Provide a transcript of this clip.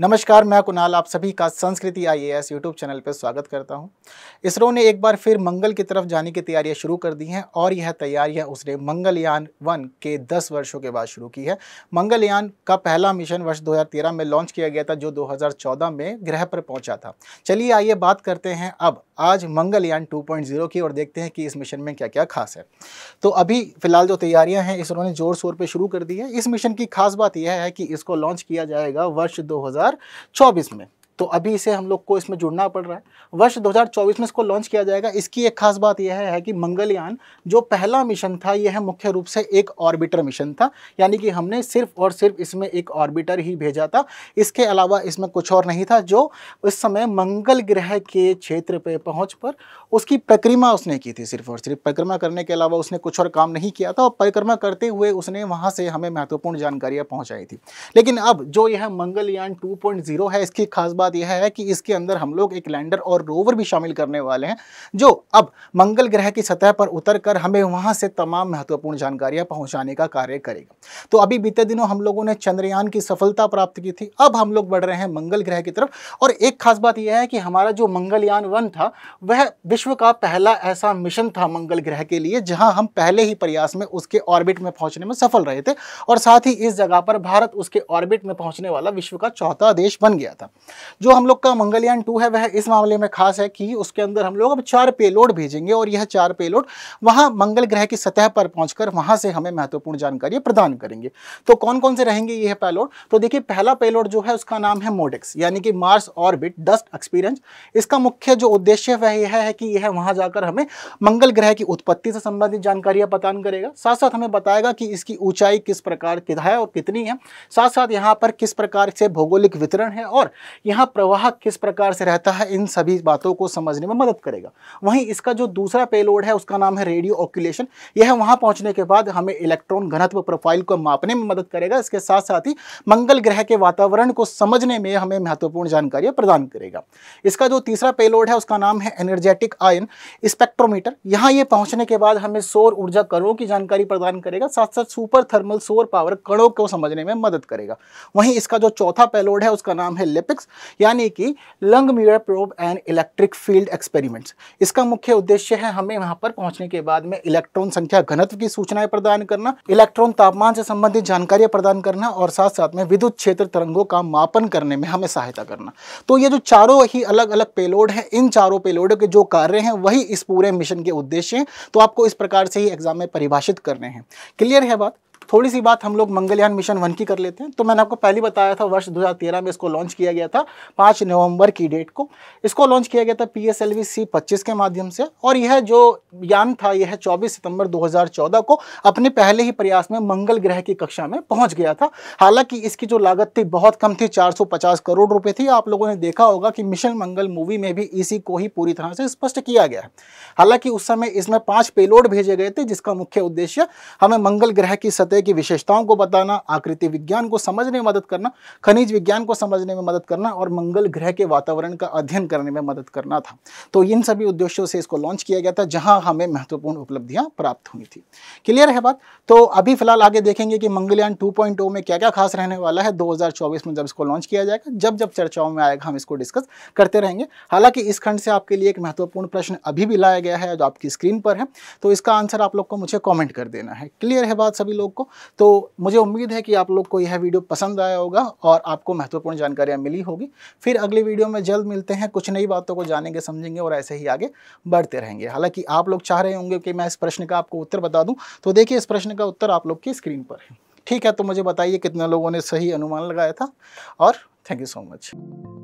नमस्कार मैं कुणाल आप सभी का Sanskriti I A S YouTube channel पर स्वागत करता हूं इसरो ने एक बार फिर मंगल की तरफ जाने की तैयारियां शुरू कर दी हैं और यह तैयारियां उसने मंगलयान वन के 10 वर्षों के बाद शुरू की है मंगलयान का पहला मिशन वर्ष 2013 में लॉन्च किया गया था जो 2014 में ग्रह पर पहुंचा था चलिए आइए बात करते हैं अब आज मंगलयान 2.0 की और देखते हैं कि इस मिशन में क्या क्या खास है तो अभी फ़िलहाल जो तैयारियां हैं इस उन्होंने ज़ोर शोर पे शुरू कर दी है इस मिशन की खास बात यह है कि इसको लॉन्च किया जाएगा वर्ष 2024 में तो अभी इसे हम लोग को इसमें जुड़ना पड़ रहा है वर्ष 2024 में इसको लॉन्च किया जाएगा इसकी एक खास बात यह है, कि मंगलयान जो पहला मिशन था यह मुख्य रूप से एक ऑर्बिटर मिशन था यानी कि हमने सिर्फ और सिर्फ इसमें एक ऑर्बिटर ही भेजा था इसके अलावा इसमें कुछ और नहीं था जो उस समय मंगल ग्रह के क्षेत्र पर पहुँच पर उसकी परिक्रमा उसने की थी सिर्फ और सिर्फ परिक्रमा करने के अलावा उसने कुछ और काम नहीं किया था और परिक्रमा करते हुए उसने वहाँ से हमें महत्वपूर्ण जानकारियाँ पहुँचाई थी लेकिन अब जो यह मंगलयान टू है इसकी खास बात बात यह है कि इसके अंदर हम लोग एक लैंडर और रोवर भी शामिल करने वाले हैं जो अब मंगल ग्रह की सतह पर उतर कर हमें वहां से तमाम महत्वपूर्ण जानकारियां पहुंचाने का कार्य करेगा तो अभी बीते दिनों हम लोगों ने चंद्रयान की सफलता प्राप्त की थी अब हम लोग बढ़ रहे हैं मंगल ग्रह की तरफ और एक खास बात यह है कि हमारा जो मंगलयान वन था वह विश्व का पहला ऐसा मिशन था मंगल ग्रह के लिए जहां हम पहले ही प्रयास में उसके ऑर्बिट में पहुंचने में सफल रहे थे और साथ ही इस जगह पर भारत उसके ऑर्बिट में पहुंचने वाला विश्व का चौथा देश बन गया था जो हम लोग का मंगलयान टू है वह इस मामले में खास है कि उसके अंदर हम लोग अब चार पेलोड भेजेंगे और यह चार पेलोड वहाँ मंगल ग्रह की सतह पर पहुंचकर वहाँ से हमें महत्वपूर्ण जानकारी प्रदान करेंगे तो कौन कौन से रहेंगे यह पेलोड तो देखिए पहला पेलोड जो है उसका नाम है मोडेक्स यानी कि मार्स ऑर्बिट डस्ट एक्सपीरियंस इसका मुख्य जो उद्देश्य वह यह है कि यह वहाँ जाकर हमें मंगल ग्रह की उत्पत्ति से संबंधित जानकारियाँ प्रदान करेगा साथ साथ हमें बताएगा कि इसकी ऊंचाई किस प्रकार की है और कितनी है साथ साथ यहाँ पर किस प्रकार से भौगोलिक वितरण है और यहाँ प्रवाह किस प्रकार से रहता है इन सभी बातों को समझने में मदद करेगा वहीं इसका जो दूसरा पेलोड है उसका नाम है रेडियो ऑक्यूलेशन यह वहाँ पहुँचने के बाद हमें इलेक्ट्रॉन घनत्व प्रोफाइल को मापने में मदद करेगा इसके साथ साथ ही मंगल ग्रह के वातावरण को समझने में हमें महत्वपूर्ण जानकारी प्रदान करेगा इसका जो तीसरा पेलोड है उसका नाम है एनर्जेटिक आयन स्पेक्ट्रोमीटर यहाँ ये पहुँचने के बाद हमें सौर ऊर्जा कणों की जानकारी प्रदान करेगा साथ साथ सुपर थर्मल सौर पावर कणों को समझने में मदद करेगा वहीं इसका जो चौथा पेलोड है उसका नाम है लिपिक्स यानी कि lung mirror probe and electric field experiments इसका मुख्य उद्देश्य है हमें वहाँ पर पहुंचने के बाद में इलेक्ट्रॉन संख्या घनत्व की सूचनाएं प्रदान करना इलेक्ट्रॉन तापमान से संबंधित जानकारियां प्रदान करना और साथ साथ में विद्युत क्षेत्र तरंगों का मापन करने में हमें सहायता करना तो ये जो चारों ही अलग अलग पेलोड हैं इन चारों पेलोड के जो कार्य हैं वही इस पूरे मिशन के उद्देश्य हैं तो आपको इस प्रकार से ही एग्जाम में परिभाषित करने हैं क्लियर है बात थोड़ी सी बात हम लोग मंगलयान मिशन वन की कर लेते हैं तो मैंने आपको पहले बताया था वर्ष 2013 में इसको लॉन्च किया गया था पाँच नवंबर की डेट को इसको लॉन्च किया गया था पी एस के माध्यम से और यह जो यान था यह चौबीस सितंबर 2014 को अपने पहले ही प्रयास में मंगल ग्रह की कक्षा में पहुंच गया था हालांकि इसकी जो लागत थी बहुत कम थी चार करोड़ रुपये थी आप लोगों ने देखा होगा कि मिशन मंगल मूवी में भी इसी को ही पूरी तरह से स्पष्ट किया गया है हालांकि उस समय इसमें पांच पेलोड भेजे गए थे जिसका मुख्य उद्देश्य हमें मंगल ग्रह की सतह सतह की विशेषताओं को बताना आकृति विज्ञान को समझने में मदद करना खनिज विज्ञान को समझने में मदद करना और मंगल ग्रह के वातावरण का अध्ययन करने में मदद करना था तो इन सभी उद्देश्यों से इसको लॉन्च किया गया था जहां हमें महत्वपूर्ण उपलब्धियां प्राप्त हुई थी क्लियर है बात तो अभी फिलहाल आगे देखेंगे कि मंगलयान टू में क्या क्या खास रहने वाला है दो में जब इसको लॉन्च किया जाएगा जब जब चर्चाओं में आएगा हम इसको डिस्कस करते रहेंगे हालांकि इस खंड से आपके लिए एक महत्वपूर्ण प्रश्न अभी भी लाया गया है जो आपकी स्क्रीन पर है तो इसका आंसर आप लोग को मुझे कॉमेंट कर देना है क्लियर है बात सभी लोग को तो मुझे उम्मीद है कि आप लोग को यह वीडियो पसंद आया होगा और आपको महत्वपूर्ण जानकारियाँ मिली होगी फिर अगली वीडियो में जल्द मिलते हैं कुछ नई बातों को जानेंगे समझेंगे और ऐसे ही आगे बढ़ते रहेंगे हालांकि आप लोग चाह रहे होंगे कि मैं इस प्रश्न का आपको उत्तर बता दूँ तो देखिए इस प्रश्न का उत्तर आप लोग की स्क्रीन पर है ठीक है तो मुझे बताइए कितने लोगों ने सही अनुमान लगाया था और थैंक यू सो मच